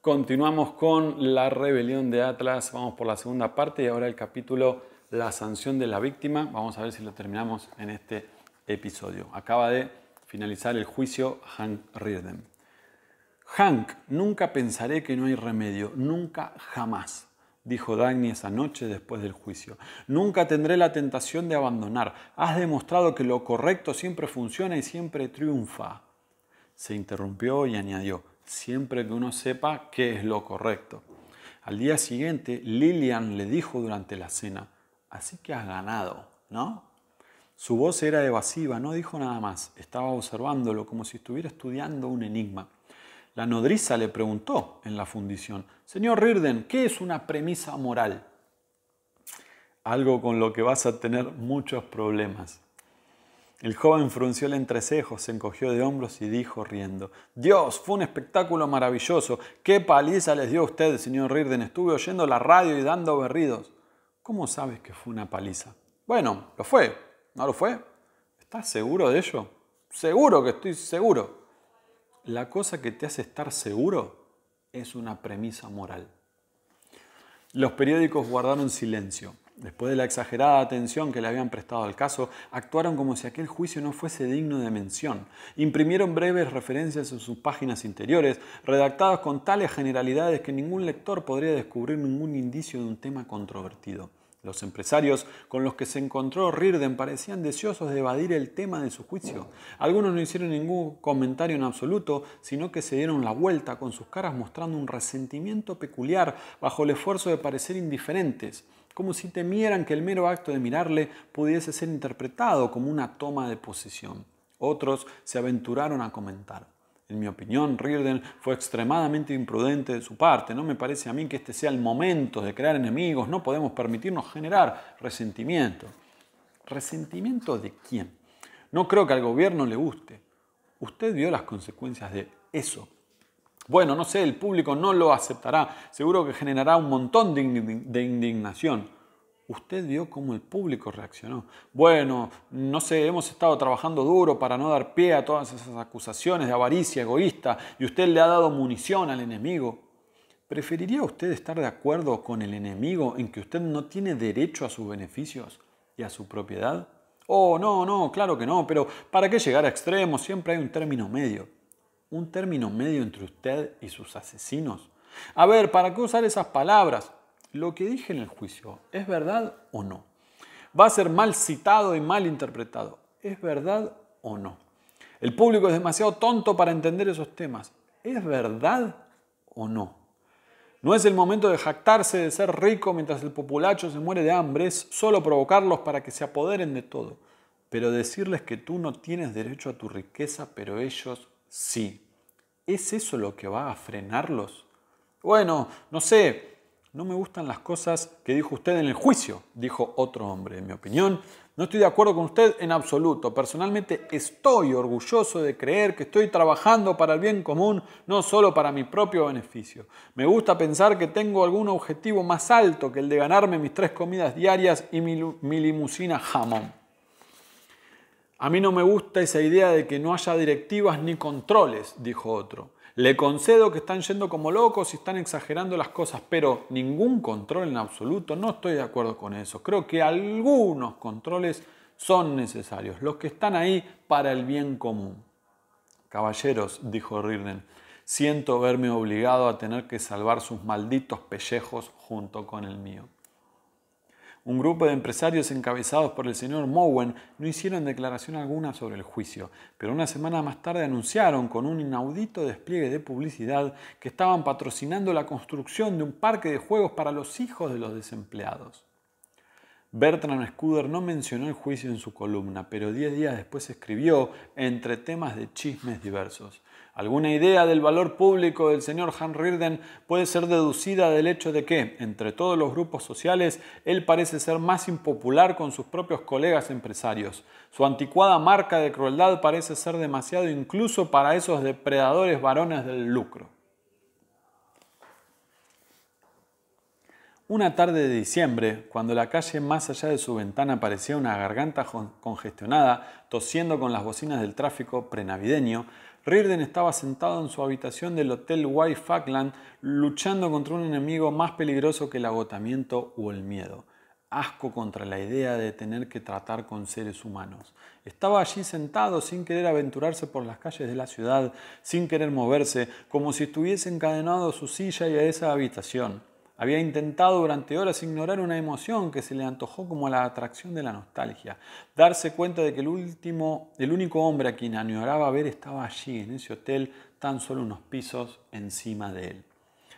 Continuamos con la rebelión de Atlas, vamos por la segunda parte y ahora el capítulo La sanción de la víctima. Vamos a ver si lo terminamos en este episodio. Acaba de finalizar el juicio Hank Riordan. Hank, nunca pensaré que no hay remedio, nunca jamás, dijo Dagny esa noche después del juicio. Nunca tendré la tentación de abandonar. Has demostrado que lo correcto siempre funciona y siempre triunfa. Se interrumpió y añadió siempre que uno sepa qué es lo correcto. Al día siguiente, lilian le dijo durante la cena, así que has ganado, ¿no? Su voz era evasiva, no dijo nada más, estaba observándolo como si estuviera estudiando un enigma. La nodriza le preguntó en la fundición, Señor Rirden, ¿qué es una premisa moral? Algo con lo que vas a tener muchos problemas. El joven frunció el entrecejo, se encogió de hombros y dijo riendo, Dios, fue un espectáculo maravilloso. Qué paliza les dio a usted, señor Rirden. Estuve oyendo la radio y dando berridos. ¿Cómo sabes que fue una paliza? Bueno, lo fue. ¿No lo fue? ¿Estás seguro de ello? Seguro que estoy seguro. La cosa que te hace estar seguro es una premisa moral. Los periódicos guardaron silencio después de la exagerada atención que le habían prestado al caso, actuaron como si aquel juicio no fuese digno de mención. Imprimieron breves referencias en sus páginas interiores, redactadas con tales generalidades que ningún lector podría descubrir ningún indicio de un tema controvertido. Los empresarios con los que se encontró Rirden parecían deseosos de evadir el tema de su juicio. Algunos no hicieron ningún comentario en absoluto, sino que se dieron la vuelta con sus caras mostrando un resentimiento peculiar bajo el esfuerzo de parecer indiferentes como si temieran que el mero acto de mirarle pudiese ser interpretado como una toma de posición. Otros se aventuraron a comentar. En mi opinión, Riordan fue extremadamente imprudente de su parte. No me parece a mí que este sea el momento de crear enemigos. No podemos permitirnos generar resentimiento. ¿Resentimiento de quién? No creo que al gobierno le guste. Usted vio las consecuencias de eso. Bueno, no sé, el público no lo aceptará. Seguro que generará un montón de indignación. Usted vio cómo el público reaccionó. Bueno, no sé, hemos estado trabajando duro para no dar pie a todas esas acusaciones de avaricia egoísta y usted le ha dado munición al enemigo. ¿Preferiría usted estar de acuerdo con el enemigo en que usted no tiene derecho a sus beneficios y a su propiedad? Oh, no, no, claro que no, pero ¿para qué llegar a extremos? Siempre hay un término medio un término medio entre usted y sus asesinos? A ver, ¿para qué usar esas palabras? ¿Lo que dije en el juicio es verdad o no? ¿Va a ser mal citado y mal interpretado? ¿Es verdad o no? El público es demasiado tonto para entender esos temas. ¿Es verdad o no? No es el momento de jactarse de ser rico mientras el populacho se muere de hambre, es solo provocarlos para que se apoderen de todo. Pero decirles que tú no tienes derecho a tu riqueza, pero ellos Sí. ¿Es eso lo que va a frenarlos? Bueno, no sé, no me gustan las cosas que dijo usted en el juicio, dijo otro hombre. En mi opinión, no estoy de acuerdo con usted en absoluto. Personalmente estoy orgulloso de creer que estoy trabajando para el bien común, no solo para mi propio beneficio. Me gusta pensar que tengo algún objetivo más alto que el de ganarme mis tres comidas diarias y mi, mi limusina jamón. A mí no me gusta esa idea de que no haya directivas ni controles, dijo otro. Le concedo que están yendo como locos y están exagerando las cosas, pero ningún control en absoluto, no estoy de acuerdo con eso. Creo que algunos controles son necesarios, los que están ahí para el bien común. Caballeros, dijo Rirden, siento verme obligado a tener que salvar sus malditos pellejos junto con el mío. Un grupo de empresarios encabezados por el señor Mowen no hicieron declaración alguna sobre el juicio, pero una semana más tarde anunciaron con un inaudito despliegue de publicidad que estaban patrocinando la construcción de un parque de juegos para los hijos de los desempleados. Bertrand Scuder no mencionó el juicio en su columna, pero diez días después escribió entre temas de chismes diversos. Alguna idea del valor público del señor Han Rirden puede ser deducida del hecho de que, entre todos los grupos sociales, él parece ser más impopular con sus propios colegas empresarios. Su anticuada marca de crueldad parece ser demasiado incluso para esos depredadores varones del lucro. Una tarde de diciembre, cuando la calle más allá de su ventana parecía una garganta congestionada, tosiendo con las bocinas del tráfico prenavideño, Reardon estaba sentado en su habitación del Hotel White Falkland luchando contra un enemigo más peligroso que el agotamiento o el miedo. Asco contra la idea de tener que tratar con seres humanos. Estaba allí sentado sin querer aventurarse por las calles de la ciudad, sin querer moverse, como si estuviese encadenado a su silla y a esa habitación. Había intentado durante horas ignorar una emoción que se le antojó como la atracción de la nostalgia. Darse cuenta de que el último, el único hombre a quien añoraba ver estaba allí, en ese hotel, tan solo unos pisos encima de él.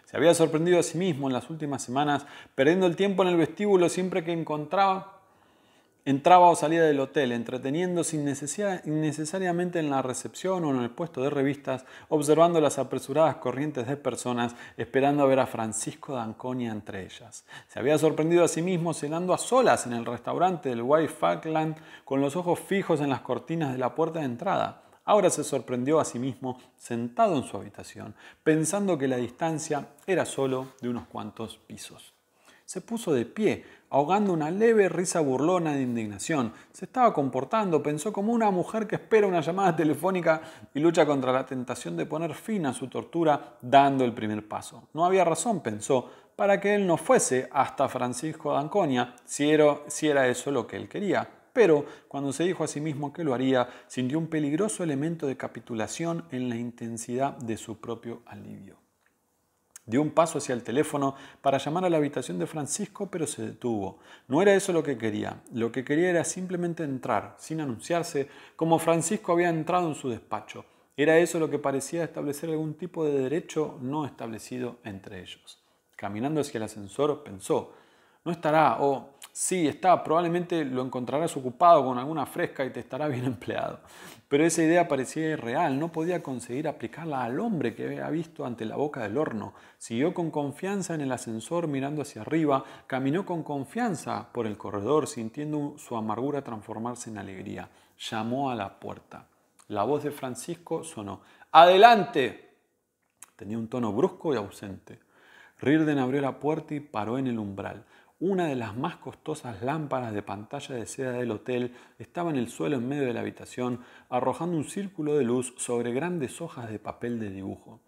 Se había sorprendido a sí mismo en las últimas semanas, perdiendo el tiempo en el vestíbulo siempre que encontraba entraba o salía del hotel, entreteniendo entreteniéndose innecesariamente en la recepción o en el puesto de revistas, observando las apresuradas corrientes de personas, esperando a ver a Francisco D'Anconia entre ellas. Se había sorprendido a sí mismo cenando a solas en el restaurante del White Falkland, con los ojos fijos en las cortinas de la puerta de entrada. Ahora se sorprendió a sí mismo sentado en su habitación, pensando que la distancia era solo de unos cuantos pisos. Se puso de pie, ahogando una leve risa burlona de indignación. Se estaba comportando, pensó como una mujer que espera una llamada telefónica y lucha contra la tentación de poner fin a su tortura dando el primer paso. No había razón, pensó, para que él no fuese hasta Francisco Danconia, si era, si era eso lo que él quería pero cuando se dijo a sí mismo que lo haría, sintió un peligroso elemento de capitulación en la intensidad de su propio alivio. Dio un paso hacia el teléfono para llamar a la habitación de Francisco, pero se detuvo. No era eso lo que quería. Lo que quería era simplemente entrar, sin anunciarse, como Francisco había entrado en su despacho. Era eso lo que parecía establecer algún tipo de derecho no establecido entre ellos. Caminando hacia el ascensor, pensó, no estará, o Sí, está, probablemente lo encontrarás ocupado con alguna fresca y te estará bien empleado. Pero esa idea parecía irreal, no podía conseguir aplicarla al hombre que había visto ante la boca del horno. Siguió con confianza en el ascensor mirando hacia arriba, caminó con confianza por el corredor sintiendo su amargura transformarse en alegría. Llamó a la puerta. La voz de Francisco sonó. ¡Adelante! Tenía un tono brusco y ausente. Rirden abrió la puerta y paró en el umbral. Una de las más costosas lámparas de pantalla de seda del hotel estaba en el suelo en medio de la habitación, arrojando un círculo de luz sobre grandes hojas de papel de dibujo.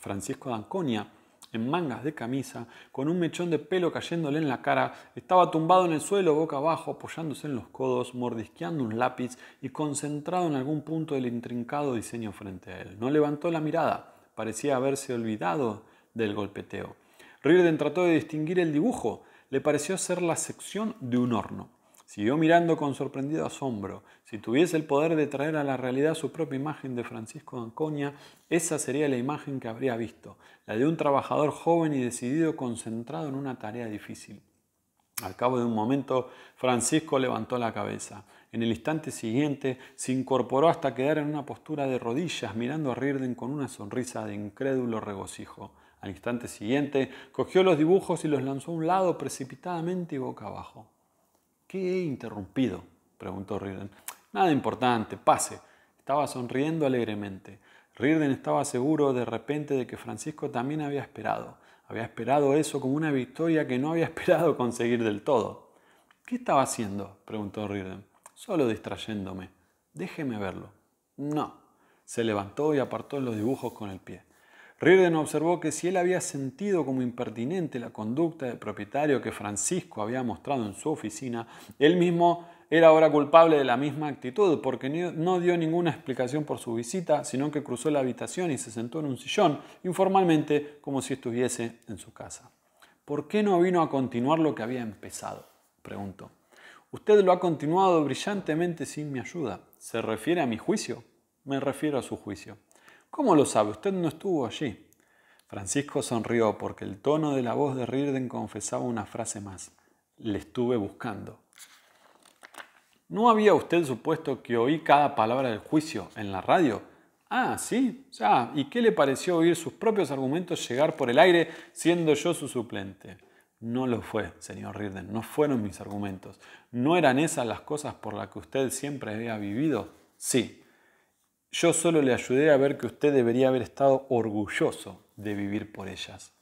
Francisco Danconia, en mangas de camisa, con un mechón de pelo cayéndole en la cara, estaba tumbado en el suelo boca abajo, apoyándose en los codos, mordisqueando un lápiz y concentrado en algún punto del intrincado diseño frente a él. No levantó la mirada, parecía haberse olvidado del golpeteo. Riordan trató de distinguir el dibujo, le pareció ser la sección de un horno. Siguió mirando con sorprendido asombro. Si tuviese el poder de traer a la realidad su propia imagen de Francisco Anconia, esa sería la imagen que habría visto, la de un trabajador joven y decidido concentrado en una tarea difícil. Al cabo de un momento, Francisco levantó la cabeza. En el instante siguiente, se incorporó hasta quedar en una postura de rodillas, mirando a Rirden con una sonrisa de incrédulo regocijo. Al instante siguiente, cogió los dibujos y los lanzó a un lado precipitadamente y boca abajo. ¿Qué he interrumpido? preguntó Rirden. Nada importante, pase. Estaba sonriendo alegremente. Rirden estaba seguro de repente de que Francisco también había esperado. Había esperado eso como una victoria que no había esperado conseguir del todo. ¿Qué estaba haciendo? preguntó Rirden. Solo distrayéndome. Déjeme verlo. No. Se levantó y apartó los dibujos con el pie. Rirden observó que si él había sentido como impertinente la conducta del propietario que Francisco había mostrado en su oficina, él mismo era ahora culpable de la misma actitud, porque no dio ninguna explicación por su visita, sino que cruzó la habitación y se sentó en un sillón, informalmente como si estuviese en su casa. ¿Por qué no vino a continuar lo que había empezado? preguntó. Usted lo ha continuado brillantemente sin mi ayuda. ¿Se refiere a mi juicio? Me refiero a su juicio. ¿Cómo lo sabe? Usted no estuvo allí. Francisco sonrió porque el tono de la voz de Rirden confesaba una frase más. Le estuve buscando. ¿No había usted supuesto que oí cada palabra del juicio en la radio? Ah, sí, ya. ¿Y qué le pareció oír sus propios argumentos llegar por el aire siendo yo su suplente? No lo fue, señor Rirden. no fueron mis argumentos. ¿No eran esas las cosas por las que usted siempre había vivido? Sí, yo solo le ayudé a ver que usted debería haber estado orgulloso de vivir por ellas.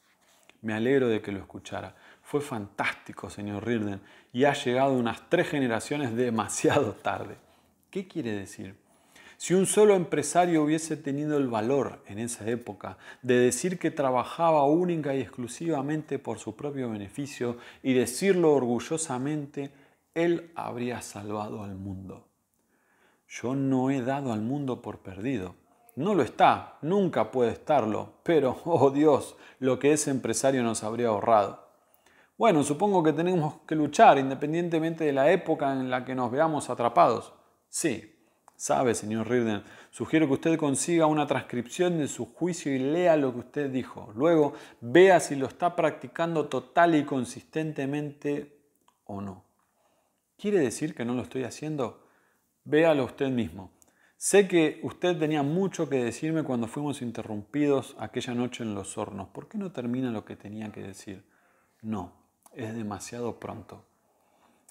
Me alegro de que lo escuchara. Fue fantástico, señor Rirden, y ha llegado unas tres generaciones demasiado tarde. ¿Qué quiere decir? Si un solo empresario hubiese tenido el valor en esa época de decir que trabajaba única y exclusivamente por su propio beneficio y decirlo orgullosamente, él habría salvado al mundo yo no he dado al mundo por perdido. No lo está, nunca puede estarlo, pero, oh Dios, lo que ese empresario nos habría ahorrado. Bueno, supongo que tenemos que luchar independientemente de la época en la que nos veamos atrapados. Sí, sabe, señor Reardon, sugiero que usted consiga una transcripción de su juicio y lea lo que usted dijo. Luego, vea si lo está practicando total y consistentemente o no. ¿Quiere decir que no lo estoy haciendo? véalo usted mismo. Sé que usted tenía mucho que decirme cuando fuimos interrumpidos aquella noche en los hornos. ¿Por qué no termina lo que tenía que decir? No, es demasiado pronto.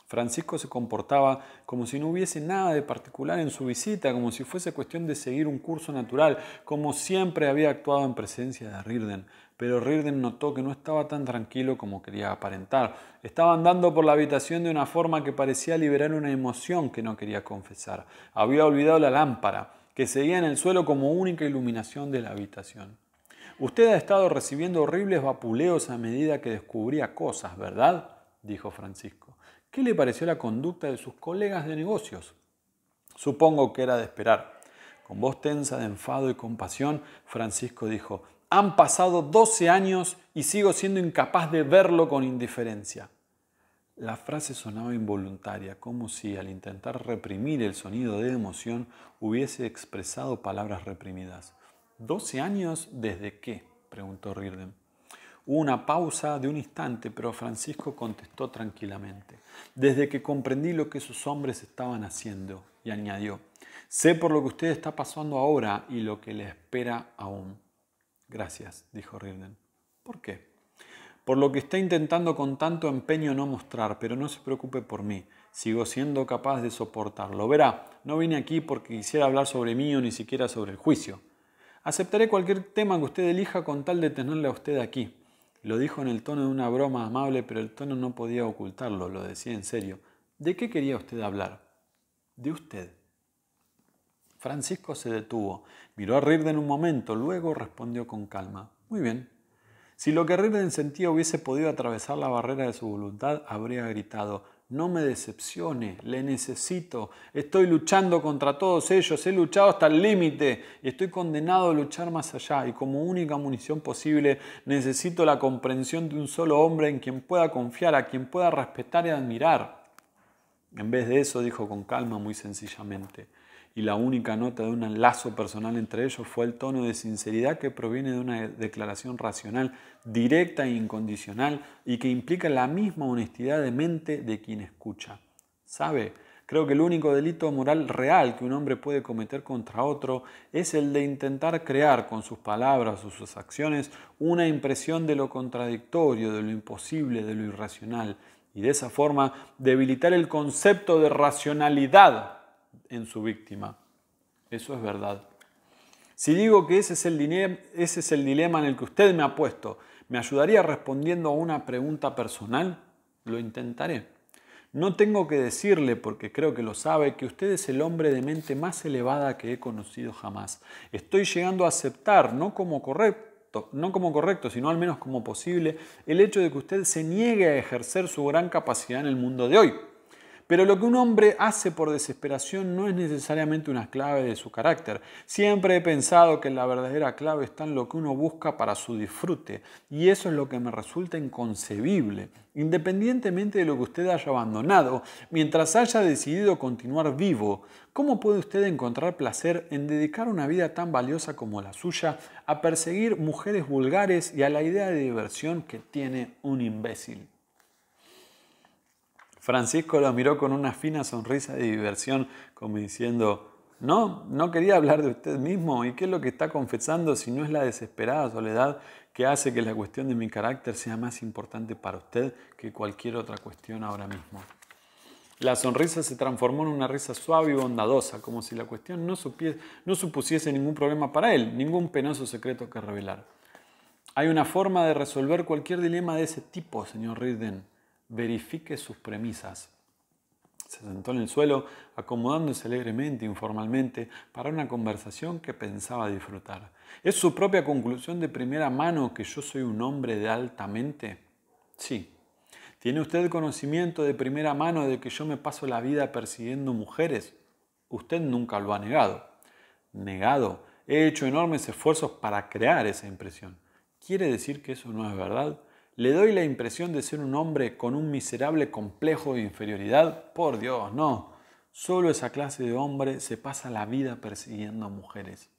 Francisco se comportaba como si no hubiese nada de particular en su visita, como si fuese cuestión de seguir un curso natural, como siempre había actuado en presencia de Rirden pero Rirden notó que no estaba tan tranquilo como quería aparentar. Estaba andando por la habitación de una forma que parecía liberar una emoción que no quería confesar. Había olvidado la lámpara, que seguía en el suelo como única iluminación de la habitación. Usted ha estado recibiendo horribles vapuleos a medida que descubría cosas, ¿verdad? dijo Francisco. ¿Qué le pareció la conducta de sus colegas de negocios? Supongo que era de esperar. Con voz tensa de enfado y compasión, Francisco dijo, han pasado 12 años y sigo siendo incapaz de verlo con indiferencia. La frase sonaba involuntaria, como si al intentar reprimir el sonido de emoción hubiese expresado palabras reprimidas. ¿12 años desde qué? preguntó Rirden. Hubo una pausa de un instante, pero Francisco contestó tranquilamente. Desde que comprendí lo que sus hombres estaban haciendo, y añadió, sé por lo que usted está pasando ahora y lo que le espera aún. Gracias, dijo Rilden. ¿Por qué? Por lo que está intentando con tanto empeño no mostrar, pero no se preocupe por mí. Sigo siendo capaz de soportarlo. Verá, no vine aquí porque quisiera hablar sobre mí o ni siquiera sobre el juicio. Aceptaré cualquier tema que usted elija con tal de tenerle a usted aquí. Lo dijo en el tono de una broma amable, pero el tono no podía ocultarlo, lo decía en serio. ¿De qué quería usted hablar? De usted. Francisco se detuvo, miró a Rirden un momento, luego respondió con calma. Muy bien. Si lo que Rirden sentía hubiese podido atravesar la barrera de su voluntad, habría gritado, no me decepcione, le necesito, estoy luchando contra todos ellos, he luchado hasta el límite y estoy condenado a luchar más allá y como única munición posible necesito la comprensión de un solo hombre en quien pueda confiar, a quien pueda respetar y admirar. En vez de eso dijo con calma muy sencillamente, y la única nota de un enlazo personal entre ellos fue el tono de sinceridad que proviene de una declaración racional, directa e incondicional y que implica la misma honestidad de mente de quien escucha. ¿Sabe? Creo que el único delito moral real que un hombre puede cometer contra otro es el de intentar crear con sus palabras o sus acciones una impresión de lo contradictorio, de lo imposible, de lo irracional, y de esa forma debilitar el concepto de racionalidad en su víctima. Eso es verdad. Si digo que ese es, el dilema, ese es el dilema en el que usted me ha puesto, ¿me ayudaría respondiendo a una pregunta personal? Lo intentaré. No tengo que decirle, porque creo que lo sabe, que usted es el hombre de mente más elevada que he conocido jamás. Estoy llegando a aceptar, no como correcto, no como correcto, sino al menos como posible, el hecho de que usted se niegue a ejercer su gran capacidad en el mundo de hoy. Pero lo que un hombre hace por desesperación no es necesariamente una clave de su carácter. Siempre he pensado que la verdadera clave está en lo que uno busca para su disfrute y eso es lo que me resulta inconcebible. Independientemente de lo que usted haya abandonado, mientras haya decidido continuar vivo, ¿cómo puede usted encontrar placer en dedicar una vida tan valiosa como la suya a perseguir mujeres vulgares y a la idea de diversión que tiene un imbécil? Francisco lo miró con una fina sonrisa de diversión, como diciendo, no, no quería hablar de usted mismo. ¿Y qué es lo que está confesando si no es la desesperada soledad que hace que la cuestión de mi carácter sea más importante para usted que cualquier otra cuestión ahora mismo? La sonrisa se transformó en una risa suave y bondadosa, como si la cuestión no, no supusiese ningún problema para él, ningún penoso secreto que revelar. Hay una forma de resolver cualquier dilema de ese tipo, señor Riden verifique sus premisas. Se sentó en el suelo, acomodándose alegremente, informalmente, para una conversación que pensaba disfrutar. ¿Es su propia conclusión de primera mano que yo soy un hombre de alta mente? Sí. ¿Tiene usted conocimiento de primera mano de que yo me paso la vida persiguiendo mujeres? Usted nunca lo ha negado. Negado. He hecho enormes esfuerzos para crear esa impresión. ¿Quiere decir que eso no es verdad? ¿Le doy la impresión de ser un hombre con un miserable complejo de inferioridad? Por Dios, no. Solo esa clase de hombre se pasa la vida persiguiendo a mujeres.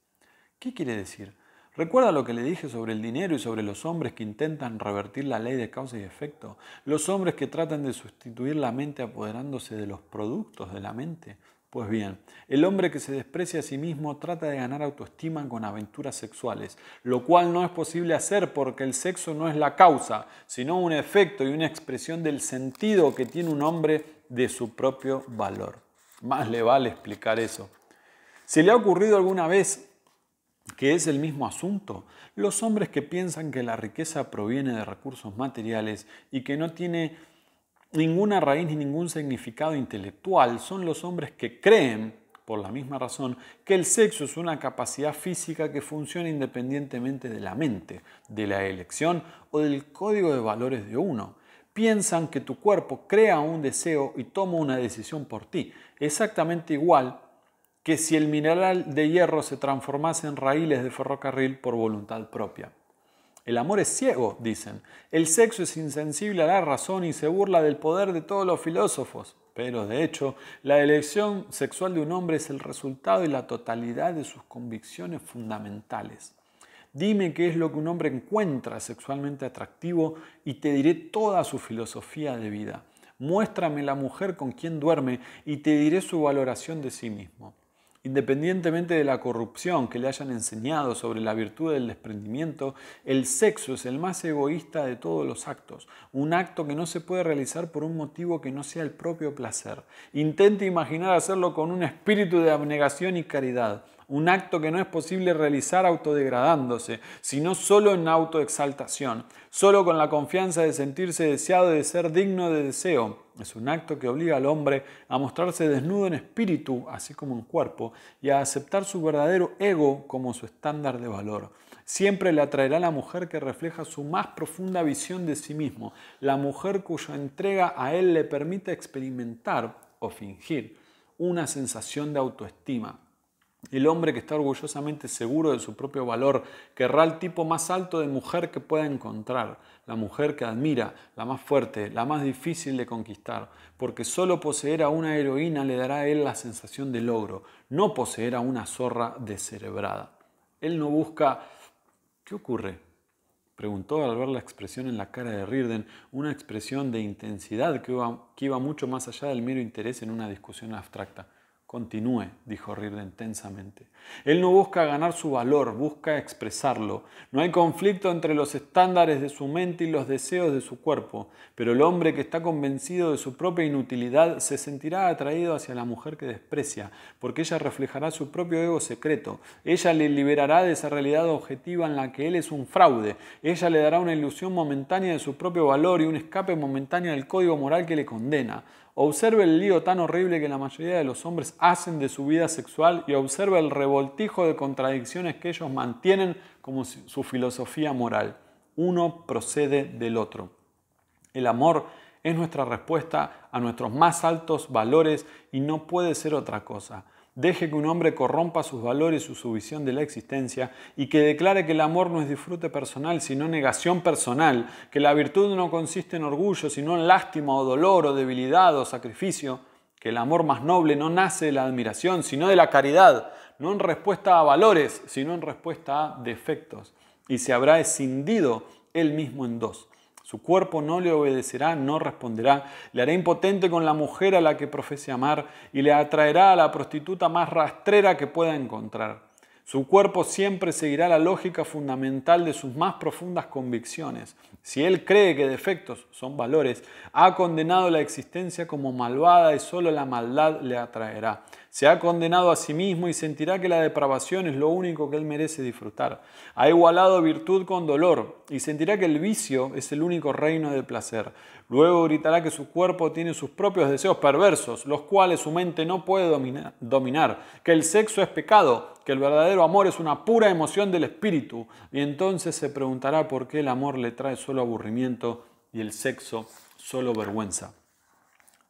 ¿Qué quiere decir? Recuerda lo que le dije sobre el dinero y sobre los hombres que intentan revertir la ley de causa y efecto, los hombres que tratan de sustituir la mente apoderándose de los productos de la mente, pues bien, el hombre que se desprecia a sí mismo trata de ganar autoestima con aventuras sexuales, lo cual no es posible hacer porque el sexo no es la causa, sino un efecto y una expresión del sentido que tiene un hombre de su propio valor. Más le vale explicar eso. ¿Se le ha ocurrido alguna vez que es el mismo asunto. Los hombres que piensan que la riqueza proviene de recursos materiales y que no tiene ninguna raíz ni ningún significado intelectual. Son los hombres que creen, por la misma razón, que el sexo es una capacidad física que funciona independientemente de la mente, de la elección o del código de valores de uno. Piensan que tu cuerpo crea un deseo y toma una decisión por ti, exactamente igual que si el mineral de hierro se transformase en raíles de ferrocarril por voluntad propia. El amor es ciego, dicen. El sexo es insensible a la razón y se burla del poder de todos los filósofos. Pero de hecho, la elección sexual de un hombre es el resultado y la totalidad de sus convicciones fundamentales. Dime qué es lo que un hombre encuentra sexualmente atractivo y te diré toda su filosofía de vida. Muéstrame la mujer con quien duerme y te diré su valoración de sí mismo. Independientemente de la corrupción que le hayan enseñado sobre la virtud del desprendimiento, el sexo es el más egoísta de todos los actos, un acto que no se puede realizar por un motivo que no sea el propio placer. Intente imaginar hacerlo con un espíritu de abnegación y caridad un acto que no es posible realizar autodegradándose, sino solo en autoexaltación, solo con la confianza de sentirse deseado y de ser digno de deseo. Es un acto que obliga al hombre a mostrarse desnudo en espíritu, así como en cuerpo, y a aceptar su verdadero ego como su estándar de valor. Siempre le atraerá la mujer que refleja su más profunda visión de sí mismo, la mujer cuya entrega a él le permite experimentar o fingir una sensación de autoestima, el hombre que está orgullosamente seguro de su propio valor querrá el tipo más alto de mujer que pueda encontrar, la mujer que admira, la más fuerte, la más difícil de conquistar, porque solo poseer a una heroína le dará a él la sensación de logro, no poseer a una zorra descerebrada. Él no busca... ¿Qué ocurre? preguntó al ver la expresión en la cara de Rirden, una expresión de intensidad que iba mucho más allá del mero interés en una discusión abstracta. Continúe, dijo Rirden intensamente. Él no busca ganar su valor, busca expresarlo. No hay conflicto entre los estándares de su mente y los deseos de su cuerpo, pero el hombre que está convencido de su propia inutilidad se sentirá atraído hacia la mujer que desprecia, porque ella reflejará su propio ego secreto. Ella le liberará de esa realidad objetiva en la que él es un fraude. Ella le dará una ilusión momentánea de su propio valor y un escape momentáneo del código moral que le condena. Observe el lío tan horrible que la mayoría de los hombres hacen de su vida sexual y observe el revoltijo de contradicciones que ellos mantienen como su filosofía moral. Uno procede del otro. El amor es nuestra respuesta a nuestros más altos valores y no puede ser otra cosa. Deje que un hombre corrompa sus valores y su visión de la existencia y que declare que el amor no es disfrute personal, sino negación personal, que la virtud no consiste en orgullo, sino en lástima o dolor o debilidad o sacrificio, que el amor más noble no nace de la admiración, sino de la caridad, no en respuesta a valores, sino en respuesta a defectos, y se habrá escindido él mismo en dos su cuerpo no le obedecerá, no responderá. Le hará impotente con la mujer a la que profese amar y le atraerá a la prostituta más rastrera que pueda encontrar. Su cuerpo siempre seguirá la lógica fundamental de sus más profundas convicciones si él cree que defectos son valores, ha condenado la existencia como malvada y solo la maldad le atraerá. Se ha condenado a sí mismo y sentirá que la depravación es lo único que él merece disfrutar. Ha igualado virtud con dolor y sentirá que el vicio es el único reino del placer. Luego gritará que su cuerpo tiene sus propios deseos perversos, los cuales su mente no puede dominar, que el sexo es pecado, que el verdadero amor es una pura emoción del espíritu. Y entonces se preguntará por qué el amor le trae solo aburrimiento y el sexo solo vergüenza.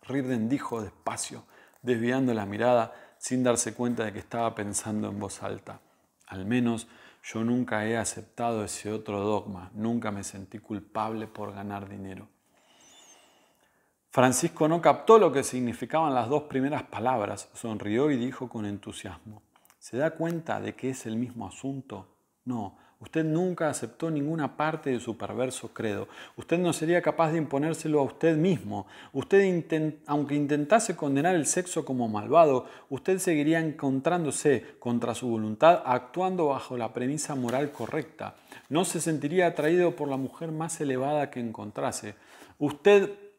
Rirden dijo despacio, desviando la mirada sin darse cuenta de que estaba pensando en voz alta. Al menos yo nunca he aceptado ese otro dogma, nunca me sentí culpable por ganar dinero. Francisco no captó lo que significaban las dos primeras palabras, sonrió y dijo con entusiasmo, ¿se da cuenta de que es el mismo asunto? No, usted nunca aceptó ninguna parte de su perverso credo, usted no sería capaz de imponérselo a usted mismo, usted aunque intentase condenar el sexo como malvado, usted seguiría encontrándose contra su voluntad actuando bajo la premisa moral correcta, no se sentiría atraído por la mujer más elevada que encontrase, usted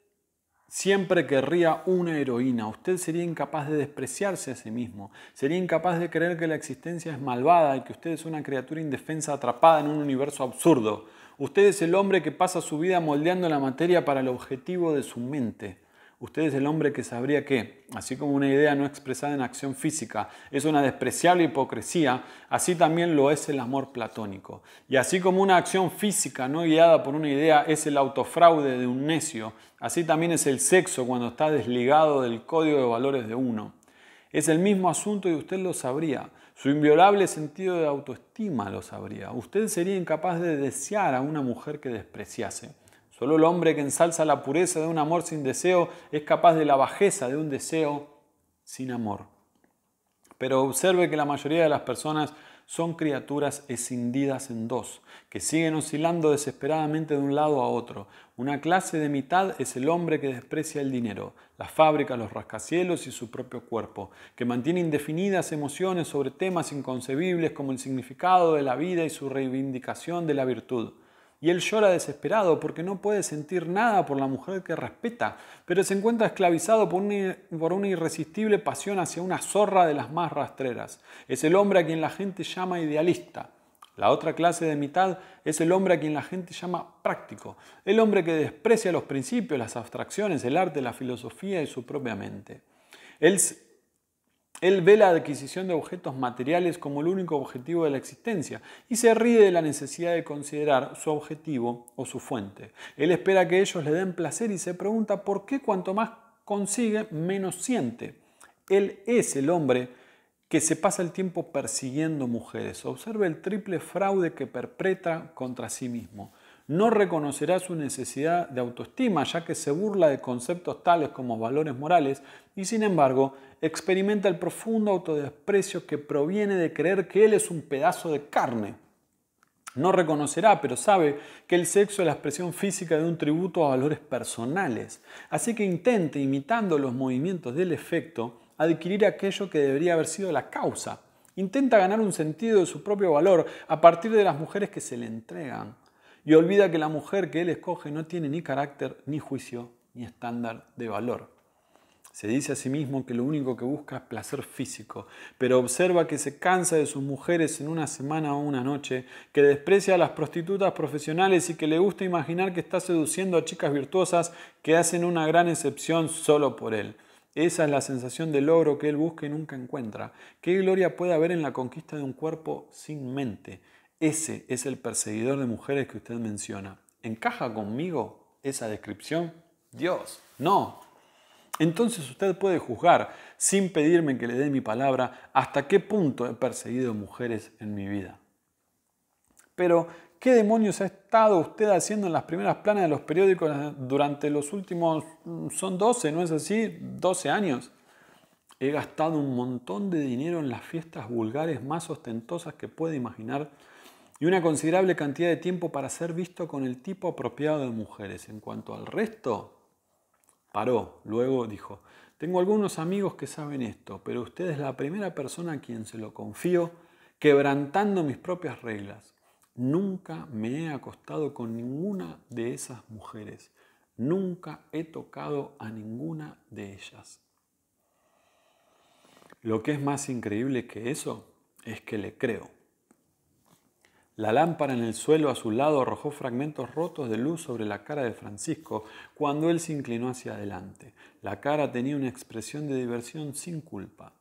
Siempre querría una heroína. Usted sería incapaz de despreciarse a sí mismo. Sería incapaz de creer que la existencia es malvada y que usted es una criatura indefensa atrapada en un universo absurdo. Usted es el hombre que pasa su vida moldeando la materia para el objetivo de su mente. Usted es el hombre que sabría que, así como una idea no expresada en acción física es una despreciable hipocresía, así también lo es el amor platónico. Y así como una acción física no guiada por una idea es el autofraude de un necio, así también es el sexo cuando está desligado del código de valores de uno. Es el mismo asunto y usted lo sabría. Su inviolable sentido de autoestima lo sabría. Usted sería incapaz de desear a una mujer que despreciase. Solo el hombre que ensalza la pureza de un amor sin deseo es capaz de la bajeza de un deseo sin amor. Pero observe que la mayoría de las personas son criaturas escindidas en dos, que siguen oscilando desesperadamente de un lado a otro. Una clase de mitad es el hombre que desprecia el dinero, la fábrica, los rascacielos y su propio cuerpo, que mantiene indefinidas emociones sobre temas inconcebibles como el significado de la vida y su reivindicación de la virtud y él llora desesperado porque no puede sentir nada por la mujer que respeta, pero se encuentra esclavizado por una, irresistible pasión hacia una zorra de las más rastreras. Es el hombre a quien la gente llama idealista. La otra clase de mitad es el hombre a quien la gente llama práctico, el hombre que desprecia los principios, las abstracciones, el arte, la filosofía y su propia mente. Él él ve la adquisición de objetos materiales como el único objetivo de la existencia y se ríe de la necesidad de considerar su objetivo o su fuente. Él espera que ellos le den placer y se pregunta por qué cuanto más consigue, menos siente. Él es el hombre que se pasa el tiempo persiguiendo mujeres. Observe el triple fraude que perpetra contra sí mismo no reconocerá su necesidad de autoestima, ya que se burla de conceptos tales como valores morales y sin embargo experimenta el profundo autodesprecio que proviene de creer que él es un pedazo de carne. No reconocerá, pero sabe que el sexo es la expresión física de un tributo a valores personales. Así que intente, imitando los movimientos del efecto, adquirir aquello que debería haber sido la causa. Intenta ganar un sentido de su propio valor a partir de las mujeres que se le entregan y olvida que la mujer que él escoge no tiene ni carácter, ni juicio, ni estándar de valor. Se dice a sí mismo que lo único que busca es placer físico, pero observa que se cansa de sus mujeres en una semana o una noche, que desprecia a las prostitutas profesionales y que le gusta imaginar que está seduciendo a chicas virtuosas que hacen una gran excepción solo por él. Esa es la sensación de logro que él busca y nunca encuentra. ¿Qué gloria puede haber en la conquista de un cuerpo sin mente? Ese es el perseguidor de mujeres que usted menciona. ¿Encaja conmigo esa descripción? Dios, no. Entonces usted puede juzgar, sin pedirme que le dé mi palabra, hasta qué punto he perseguido mujeres en mi vida. Pero, ¿qué demonios ha estado usted haciendo en las primeras planas de los periódicos durante los últimos, mm, son 12, ¿no es así? 12 años. He gastado un montón de dinero en las fiestas vulgares más ostentosas que puede imaginar y una considerable cantidad de tiempo para ser visto con el tipo apropiado de mujeres. En cuanto al resto, paró. Luego dijo, tengo algunos amigos que saben esto, pero usted es la primera persona a quien se lo confío, quebrantando mis propias reglas. Nunca me he acostado con ninguna de esas mujeres. Nunca he tocado a ninguna de ellas. Lo que es más increíble que eso es que le creo. La lámpara en el suelo a su lado arrojó fragmentos rotos de luz sobre la cara de Francisco cuando él se inclinó hacia adelante. La cara tenía una expresión de diversión sin culpa.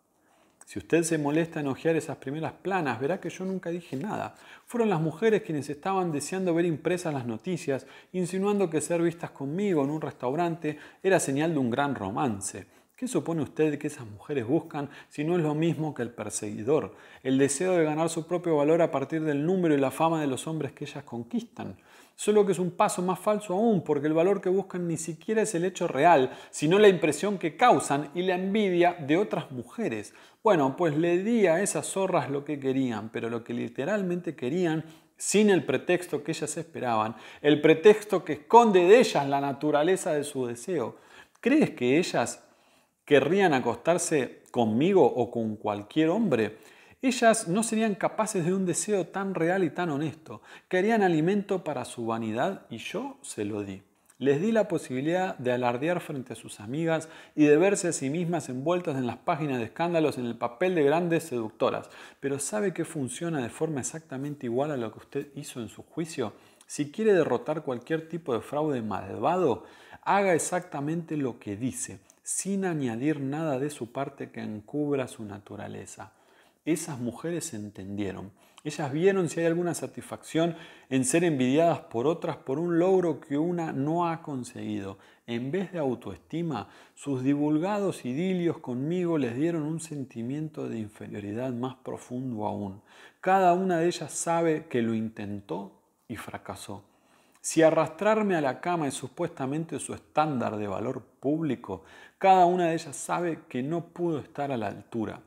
Si usted se molesta en ojear esas primeras planas, verá que yo nunca dije nada. Fueron las mujeres quienes estaban deseando ver impresas las noticias, insinuando que ser vistas conmigo en un restaurante era señal de un gran romance. ¿Qué supone usted que esas mujeres buscan si no es lo mismo que el perseguidor? El deseo de ganar su propio valor a partir del número y la fama de los hombres que ellas conquistan. Solo que es un paso más falso aún, porque el valor que buscan ni siquiera es el hecho real, sino la impresión que causan y la envidia de otras mujeres. Bueno, pues le di a esas zorras lo que querían, pero lo que literalmente querían sin el pretexto que ellas esperaban, el pretexto que esconde de ellas la naturaleza de su deseo. ¿Crees que ellas querrían acostarse conmigo o con cualquier hombre, ellas no serían capaces de un deseo tan real y tan honesto. Querían alimento para su vanidad y yo se lo di. Les di la posibilidad de alardear frente a sus amigas y de verse a sí mismas envueltas en las páginas de escándalos en el papel de grandes seductoras. Pero ¿sabe que funciona de forma exactamente igual a lo que usted hizo en su juicio? Si quiere derrotar cualquier tipo de fraude malvado, haga exactamente lo que dice sin añadir nada de su parte que encubra su naturaleza. Esas mujeres entendieron. Ellas vieron si hay alguna satisfacción en ser envidiadas por otras por un logro que una no ha conseguido. En vez de autoestima, sus divulgados idilios conmigo les dieron un sentimiento de inferioridad más profundo aún. Cada una de ellas sabe que lo intentó y fracasó. Si arrastrarme a la cama es supuestamente su estándar de valor público, cada una de ellas sabe que no pudo estar a la altura.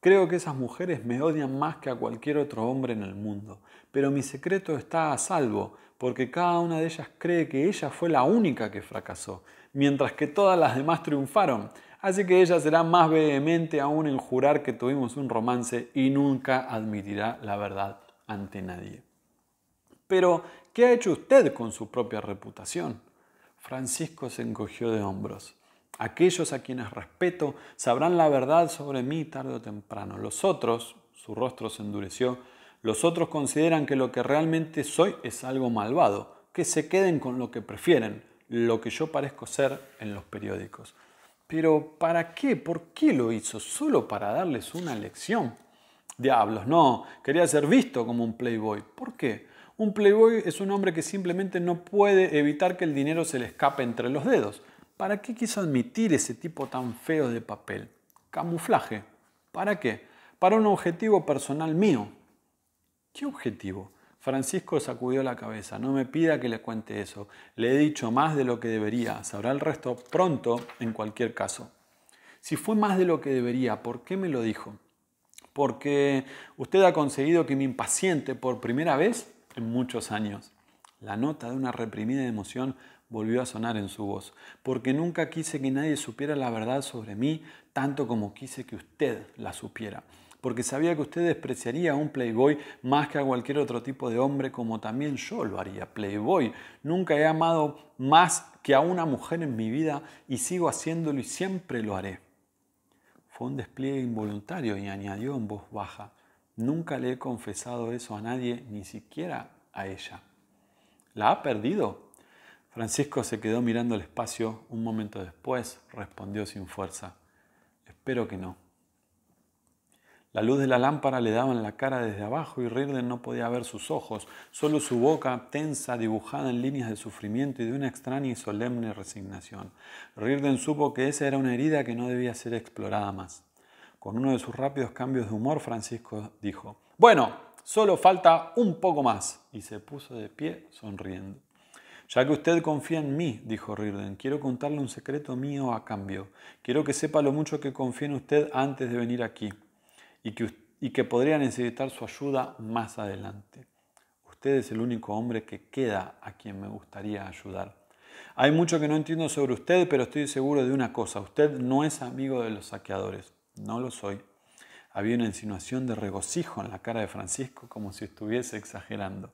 Creo que esas mujeres me odian más que a cualquier otro hombre en el mundo, pero mi secreto está a salvo, porque cada una de ellas cree que ella fue la única que fracasó, mientras que todas las demás triunfaron, así que ella será más vehemente aún en jurar que tuvimos un romance y nunca admitirá la verdad ante nadie. Pero ¿Qué ha hecho usted con su propia reputación? Francisco se encogió de hombros. Aquellos a quienes respeto sabrán la verdad sobre mí tarde o temprano. Los otros, su rostro se endureció, los otros consideran que lo que realmente soy es algo malvado, que se queden con lo que prefieren, lo que yo parezco ser en los periódicos. Pero ¿para qué? ¿Por qué lo hizo? ¿Solo para darles una lección? Diablos, no, quería ser visto como un playboy. ¿Por qué? Un playboy es un hombre que simplemente no puede evitar que el dinero se le escape entre los dedos. ¿Para qué quiso admitir ese tipo tan feo de papel? Camuflaje. ¿Para qué? Para un objetivo personal mío. ¿Qué objetivo? Francisco sacudió la cabeza. No me pida que le cuente eso. Le he dicho más de lo que debería. Sabrá el resto pronto en cualquier caso. Si fue más de lo que debería, ¿por qué me lo dijo? Porque usted ha conseguido que me impaciente por primera vez en muchos años. La nota de una reprimida emoción volvió a sonar en su voz, porque nunca quise que nadie supiera la verdad sobre mí tanto como quise que usted la supiera, porque sabía que usted despreciaría a un playboy más que a cualquier otro tipo de hombre como también yo lo haría. Playboy, nunca he amado más que a una mujer en mi vida y sigo haciéndolo y siempre lo haré. Fue un despliegue involuntario y añadió en voz baja, Nunca le he confesado eso a nadie, ni siquiera a ella. ¿La ha perdido? Francisco se quedó mirando el espacio un momento después, respondió sin fuerza. Espero que no. La luz de la lámpara le daba en la cara desde abajo y Rirden no podía ver sus ojos, solo su boca tensa, dibujada en líneas de sufrimiento y de una extraña y solemne resignación. Rirden supo que esa era una herida que no debía ser explorada más. Con uno de sus rápidos cambios de humor, Francisco dijo, bueno, solo falta un poco más. Y se puso de pie sonriendo. Ya que usted confía en mí, dijo Rirden, quiero contarle un secreto mío a cambio. Quiero que sepa lo mucho que confía en usted antes de venir aquí y y que podría necesitar su ayuda más adelante. Usted es el único hombre que queda a quien me gustaría ayudar. Hay mucho que no entiendo sobre usted, pero estoy seguro de una cosa, usted no es amigo de los saqueadores. No lo soy. Había una insinuación de regocijo en la cara de Francisco como si estuviese exagerando.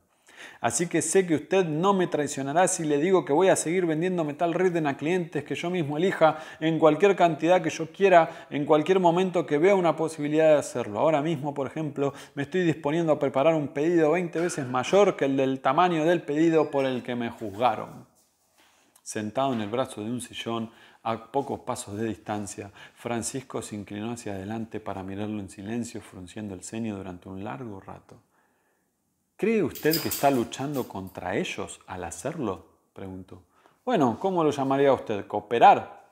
Así que sé que usted no me traicionará si le digo que voy a seguir vendiendo metal Riden a clientes que yo mismo elija en cualquier cantidad que yo quiera, en cualquier momento que vea una posibilidad de hacerlo. Ahora mismo, por ejemplo, me estoy disponiendo a preparar un pedido 20 veces mayor que el del tamaño del pedido por el que me juzgaron. Sentado en el brazo de un sillón, a pocos pasos de distancia, Francisco se inclinó hacia adelante para mirarlo en silencio, frunciendo el ceño durante un largo rato. ¿Cree usted que está luchando contra ellos al hacerlo? preguntó. Bueno, ¿cómo lo llamaría usted? ¿Cooperar?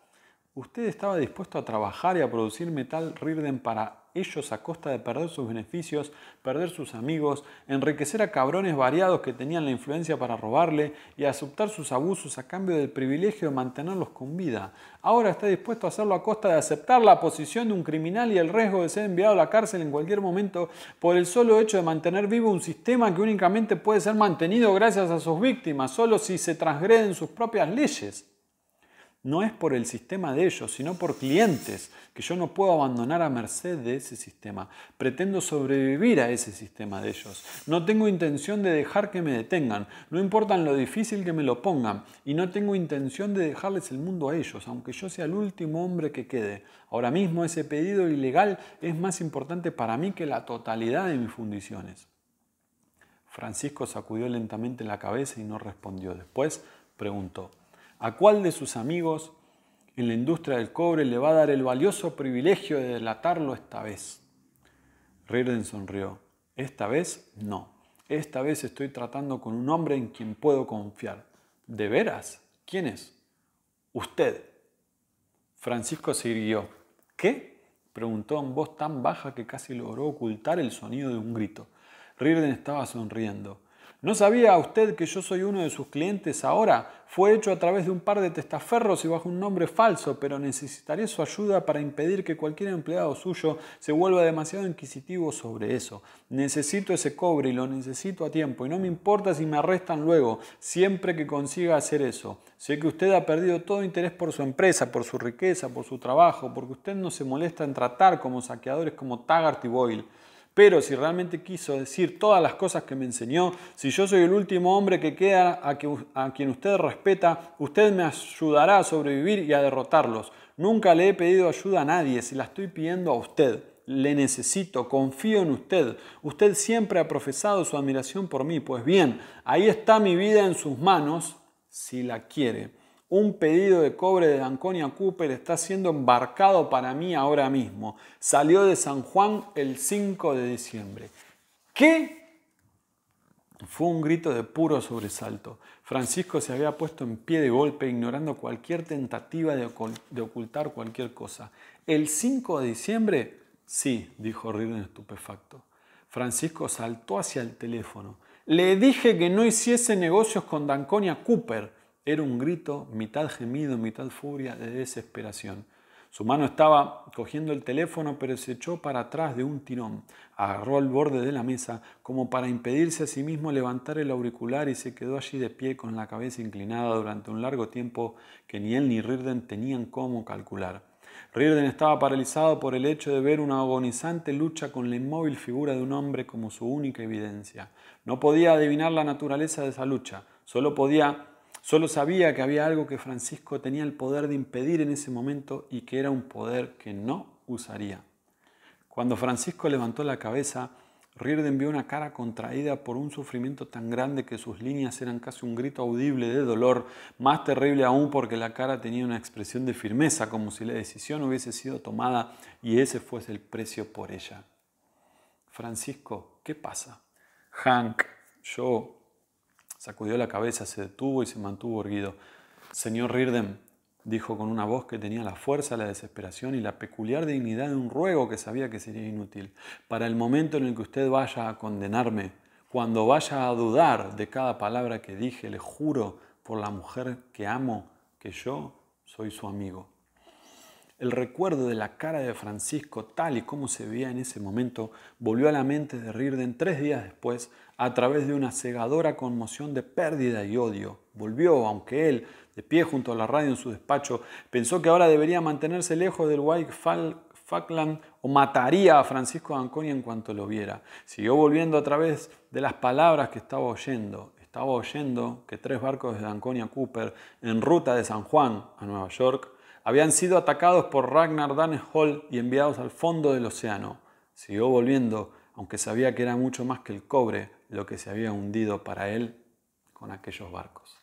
Usted estaba dispuesto a trabajar y a producir metal Rirden para ellos a costa de perder sus beneficios, perder sus amigos, enriquecer a cabrones variados que tenían la influencia para robarle y aceptar sus abusos a cambio del privilegio de mantenerlos con vida. Ahora está dispuesto a hacerlo a costa de aceptar la posición de un criminal y el riesgo de ser enviado a la cárcel en cualquier momento por el solo hecho de mantener vivo un sistema que únicamente puede ser mantenido gracias a sus víctimas, solo si se transgreden sus propias leyes no es por el sistema de ellos, sino por clientes, que yo no puedo abandonar a merced de ese sistema. Pretendo sobrevivir a ese sistema de ellos. No tengo intención de dejar que me detengan, no importa lo difícil que me lo pongan, y no tengo intención de dejarles el mundo a ellos, aunque yo sea el último hombre que quede. Ahora mismo ese pedido ilegal es más importante para mí que la totalidad de mis fundiciones. Francisco sacudió lentamente la cabeza y no respondió. Después preguntó, ¿A cuál de sus amigos en la industria del cobre le va a dar el valioso privilegio de delatarlo esta vez? Rirden sonrió. Esta vez no. Esta vez estoy tratando con un hombre en quien puedo confiar. ¿De veras? ¿Quién es? Usted. Francisco siguió. ¿Qué? preguntó en voz tan baja que casi logró ocultar el sonido de un grito. Rirden estaba sonriendo. ¿No sabía usted que yo soy uno de sus clientes ahora? Fue hecho a través de un par de testaferros y bajo un nombre falso, pero necesitaré su ayuda para impedir que cualquier empleado suyo se vuelva demasiado inquisitivo sobre eso. Necesito ese cobre y lo necesito a tiempo y no me importa si me arrestan luego, siempre que consiga hacer eso. Sé que usted ha perdido todo interés por su empresa, por su riqueza, por su trabajo, porque usted no se molesta en tratar como saqueadores como Taggart y Boyle. Pero si realmente quiso decir todas las cosas que me enseñó, si yo soy el último hombre que queda a, quien usted respeta, usted me ayudará a sobrevivir y a derrotarlos. Nunca le he pedido ayuda a nadie, si la estoy pidiendo a usted le necesito, confío en usted. Usted siempre ha profesado su admiración por mí. Pues bien, ahí está mi vida en sus manos si la quiere. Un pedido de cobre de Danconia Cooper está siendo embarcado para mí ahora mismo. Salió de San Juan el 5 de diciembre. ¿Qué? Fue un grito de puro sobresalto. Francisco se había puesto en pie de golpe, ignorando cualquier tentativa de ocultar cualquier cosa. ¿El 5 de diciembre? Sí, dijo en estupefacto. Francisco saltó hacia el teléfono. Le dije que no hiciese negocios con Danconia Cooper. Era un grito, mitad gemido, mitad furia de desesperación. Su mano estaba cogiendo el teléfono, pero se echó para atrás de un tirón. Agarró al borde de la mesa como para impedirse a sí mismo levantar el auricular y se quedó allí de pie con la cabeza inclinada durante un largo tiempo que ni él ni Rirden tenían cómo calcular. Rirden estaba paralizado por el hecho de ver una agonizante lucha con la inmóvil figura de un hombre como su única evidencia. No podía adivinar la naturaleza de esa lucha, solo podía Solo sabía que había algo que Francisco tenía el poder de impedir en ese momento y que era un poder que no usaría. Cuando Francisco levantó la cabeza, Riordan vio una cara contraída por un sufrimiento tan grande que sus líneas eran casi un grito audible de dolor, más terrible aún porque la cara tenía una expresión de firmeza, como si la decisión hubiese sido tomada y ese fuese el precio por ella. Francisco, ¿qué pasa? Hank, yo, Sacudió la cabeza, se detuvo y se mantuvo erguido. Señor Rirden, dijo con una voz que tenía la fuerza, la desesperación y la peculiar dignidad de un ruego que sabía que sería inútil. Para el momento en el que usted vaya a condenarme, cuando vaya a dudar de cada palabra que dije, le juro por la mujer que amo que yo soy su amigo. El recuerdo de la cara de Francisco, tal y como se veía en ese momento, volvió a la mente de Rirden tres días después a través de una cegadora conmoción de pérdida y odio. Volvió, aunque él, de pie junto a la radio en su despacho, pensó que ahora debería mantenerse lejos del White Falkland o mataría a Francisco Anconia en cuanto lo viera. Siguió volviendo a través de las palabras que estaba oyendo. Estaba oyendo que tres barcos de Anconia Cooper, en ruta de San Juan a Nueva York, habían sido atacados por Ragnar Danes Hall y enviados al fondo del océano. Siguió volviendo, aunque sabía que era mucho más que el cobre lo que se había hundido para él con aquellos barcos.